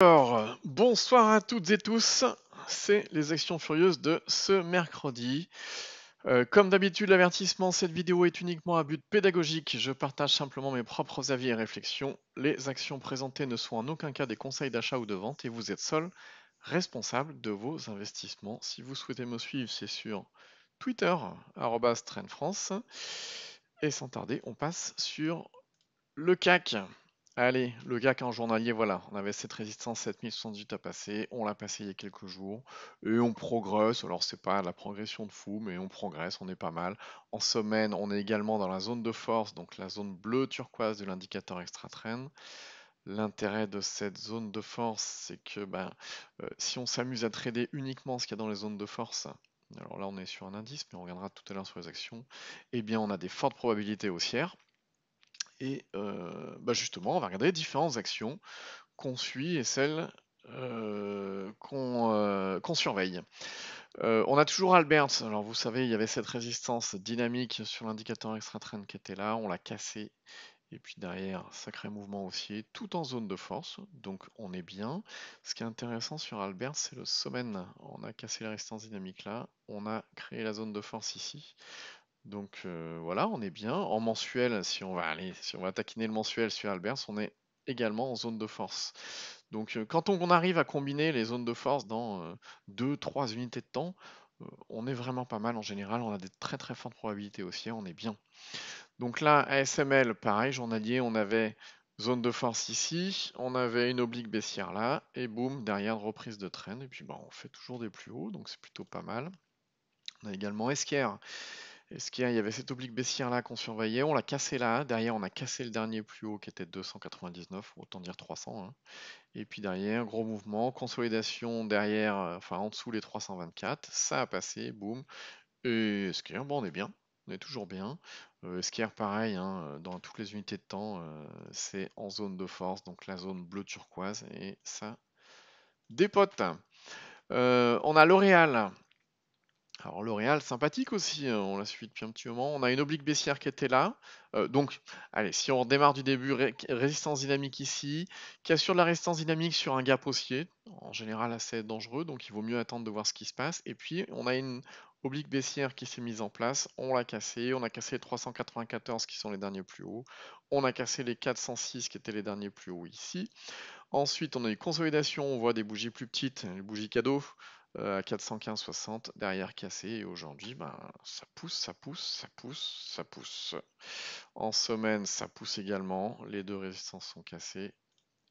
Alors, bonsoir à toutes et tous, c'est les actions furieuses de ce mercredi. Euh, comme d'habitude, l'avertissement, cette vidéo est uniquement à but pédagogique, je partage simplement mes propres avis et réflexions. Les actions présentées ne sont en aucun cas des conseils d'achat ou de vente et vous êtes seul responsable de vos investissements. Si vous souhaitez me suivre, c'est sur Twitter, trainfrance. Et sans tarder, on passe sur le CAC. Allez, le est en journalier, voilà, on avait cette résistance 7078 à passer, on l'a passé il y a quelques jours, et on progresse, alors c'est pas la progression de fou, mais on progresse, on est pas mal. En semaine, on est également dans la zone de force, donc la zone bleue turquoise de l'indicateur extra-train. L'intérêt de cette zone de force, c'est que ben, euh, si on s'amuse à trader uniquement ce qu'il y a dans les zones de force, alors là on est sur un indice, mais on reviendra tout à l'heure sur les actions, et eh bien on a des fortes probabilités haussières, et euh, bah, justement, on va regarder différentes actions qu'on suit et celles euh, euh, qu'on surveille. on a toujours Albert. Alors vous savez, il y avait cette résistance dynamique sur l'indicateur extra-train qui était là, on l'a cassé. Et puis derrière, sacré mouvement haussier, tout en zone de force, donc on est bien. Ce qui est intéressant sur Albert, c'est le sommet. On a cassé la résistance dynamique là, on a créé la zone de force ici. Donc euh, voilà, on est bien. En mensuel, si on va aller, si on va taquiner le mensuel sur Albers, on est également en zone de force. Donc euh, quand on, arrive à combiner les zones de force dans 2-3 euh, unités de temps, on est vraiment pas mal en général, on a des très très fortes probabilités aussi, hein, on est bien. Donc là, ASML, pareil, journalier, on avait zone de force ici, on avait une oblique baissière là, et boum, derrière reprise de traîne, et puis bah, on fait toujours des plus hauts, donc c'est plutôt pas mal. On a également Esquerre il y avait cette oblique baissière là qu'on surveillait, on l'a cassé là, derrière on a cassé le dernier plus haut qui était 299, autant dire 300. Hein. Et puis derrière, gros mouvement, consolidation derrière, euh, enfin en dessous les 324, ça a passé, boum. Et ce bon on est bien, on est toujours bien. Euh, pareil, hein, dans toutes les unités de temps, euh, c'est en zone de force, donc la zone bleu turquoise, et ça dépote. Euh, on a L'Oréal alors L'Oréal, sympathique aussi, hein, on la suit depuis un petit moment. On a une oblique baissière qui était là. Euh, donc, allez, si on redémarre du début, résistance dynamique ici, qui assure de la résistance dynamique sur un gap haussier, en général assez dangereux, donc il vaut mieux attendre de voir ce qui se passe. Et puis, on a une oblique baissière qui s'est mise en place, on l'a cassée, on a cassé les 394 qui sont les derniers plus hauts, on a cassé les 406 qui étaient les derniers plus hauts ici. Ensuite, on a une consolidation, on voit des bougies plus petites, les bougies cadeaux, euh, à 415,60 derrière cassé. Et aujourd'hui, ben, ça pousse, ça pousse, ça pousse, ça pousse. En semaine, ça pousse également. Les deux résistances sont cassées.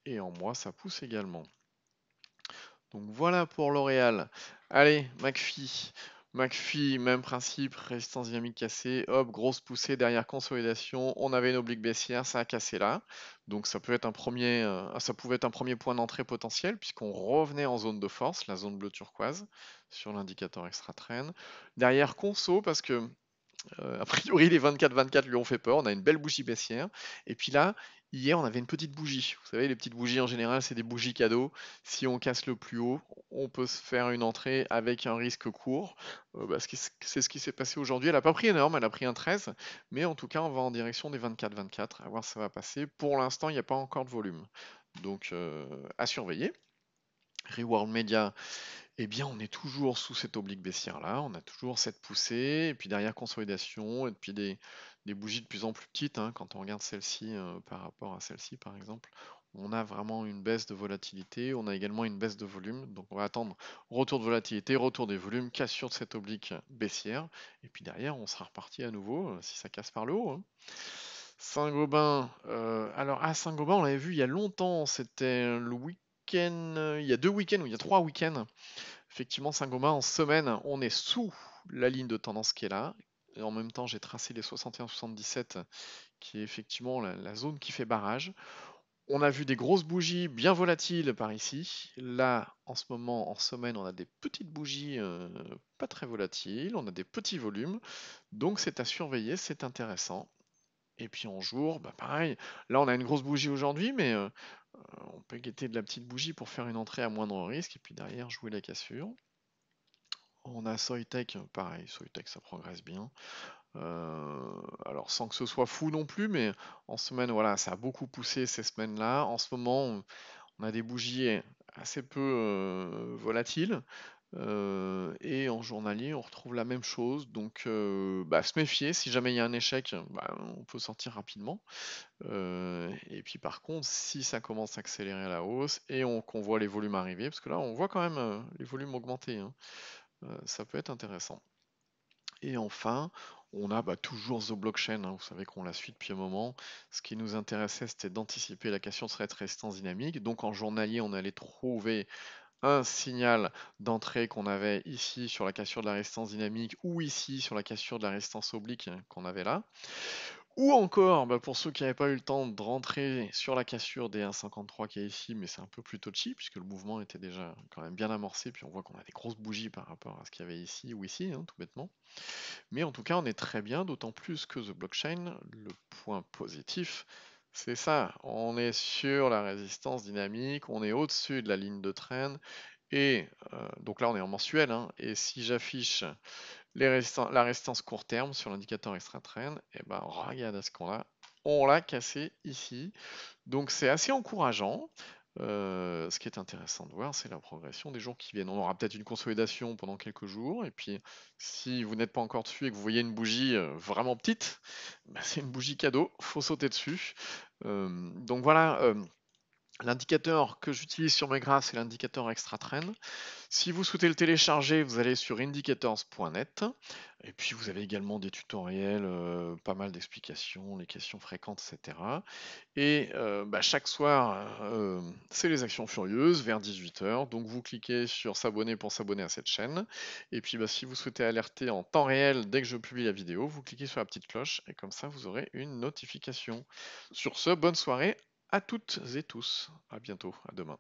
Et en mois, ça pousse également. Donc voilà pour L'Oréal. Allez, McPhee, McPhee, même principe, résistance dynamique cassée, hop, grosse poussée derrière consolidation, on avait une oblique baissière, ça a cassé là. Donc ça peut être un premier, euh, ça pouvait être un premier point d'entrée potentiel, puisqu'on revenait en zone de force, la zone bleue turquoise, sur l'indicateur extra train. Derrière conso, parce que euh, a priori les 24-24 lui ont fait peur, on a une belle bougie baissière. Et puis là, Hier, on avait une petite bougie. Vous savez, les petites bougies en général, c'est des bougies cadeaux. Si on casse le plus haut, on peut se faire une entrée avec un risque court. Euh, bah, c'est ce qui s'est passé aujourd'hui. Elle n'a pas pris énorme, elle a pris un 13. Mais en tout cas, on va en direction des 24-24. À voir si ça va passer. Pour l'instant, il n'y a pas encore de volume. Donc, euh, à surveiller. Reward Media eh bien, on est toujours sous cette oblique baissière-là, on a toujours cette poussée, et puis derrière consolidation, et puis des, bougies de plus en plus petites, hein. quand on regarde celle-ci euh, par rapport à celle-ci, par exemple, on a vraiment une baisse de volatilité, on a également une baisse de volume, donc on va attendre retour de volatilité, retour des volumes, cassure de cette oblique baissière, et puis derrière, on sera reparti à nouveau, euh, si ça casse par le haut. Hein. Saint-Gobain, euh, alors à ah, Saint-Gobain, on l'avait vu il y a longtemps, c'était le week euh, il y a deux week-ends, ou il y a trois week-ends, effectivement, Saint-Gobain, en semaine, on est sous la ligne de tendance qui est là. Et en même temps, j'ai tracé les 61-77, qui est effectivement la, zone qui fait barrage. On a vu des grosses bougies bien volatiles par ici. Là, en ce moment, en semaine, on a des petites bougies euh, pas très volatiles, on a des petits volumes. Donc c'est à surveiller, c'est intéressant. Et puis en jour, bah pareil. Là, on a une grosse bougie aujourd'hui, mais on peut guetter de la petite bougie pour faire une entrée à moindre risque. Et puis derrière, jouer la cassure. On a Soytech, pareil, Soytech ça progresse bien. alors sans que ce soit fou non plus, mais en semaine, voilà, ça a beaucoup poussé ces semaines-là. En ce moment, on, a des bougies assez peu volatiles et en journalier, on retrouve la même chose. Donc, bah, se méfier. Si jamais il y a un échec, bah, on peut sortir rapidement. et puis, par contre, si ça commence à accélérer à la hausse et on, qu'on voit les volumes arriver, parce que là, on voit quand même les volumes augmenter, hein, ça peut être intéressant. Et enfin, on a bah, toujours The Blockchain, hein, vous savez qu'on la suit depuis un moment. Ce qui nous intéressait, c'était d'anticiper la question de de résistance dynamique. Donc en journalier, on allait trouver un signal d'entrée qu'on avait ici sur la cassure de la résistance dynamique ou ici sur la cassure de la résistance oblique qu'on avait là. Ou encore, bah, pour ceux qui n'avaient pas eu le temps de rentrer sur la cassure des 1,53 qui est ici, mais c'est un peu plus touchy, puisque le mouvement était déjà quand même bien amorcé, puis on voit qu'on a des grosses bougies par rapport à ce qu'il y avait ici ou ici, hein, tout bêtement. Mais en tout cas, on est très bien, d'autant plus que The Blockchain, le point positif, c'est ça, on est sur la résistance dynamique, on est au-dessus de la ligne de traîne, et euh, donc là on est en mensuel, hein, et si j'affiche la résistance court terme sur l'indicateur extra-traîne, et eh ben regarde à ce qu'on a, on l'a cassé ici, donc c'est assez encourageant, euh, ce qui est intéressant de voir, c'est la progression des jours qui viennent. On aura peut-être une consolidation pendant quelques jours, et puis si vous n'êtes pas encore dessus et que vous voyez une bougie euh, vraiment petite, bah, c'est une bougie cadeau, faut sauter dessus. Euh, donc voilà, L'indicateur que j'utilise sur mes graphes, c'est l'indicateur extra train. Si vous souhaitez le télécharger, vous allez sur indicators.net. Et puis vous avez également des tutoriels, euh, pas mal d'explications, les questions fréquentes, etc. Et euh, bah, chaque soir, euh, c'est les actions furieuses vers 18h. Donc vous cliquez sur s'abonner pour s'abonner à cette chaîne. Et puis bah, si vous souhaitez alerter en temps réel dès que je publie la vidéo, vous cliquez sur la petite cloche et comme ça vous aurez une notification. Sur ce, bonne soirée, à toutes et tous. À bientôt, à demain.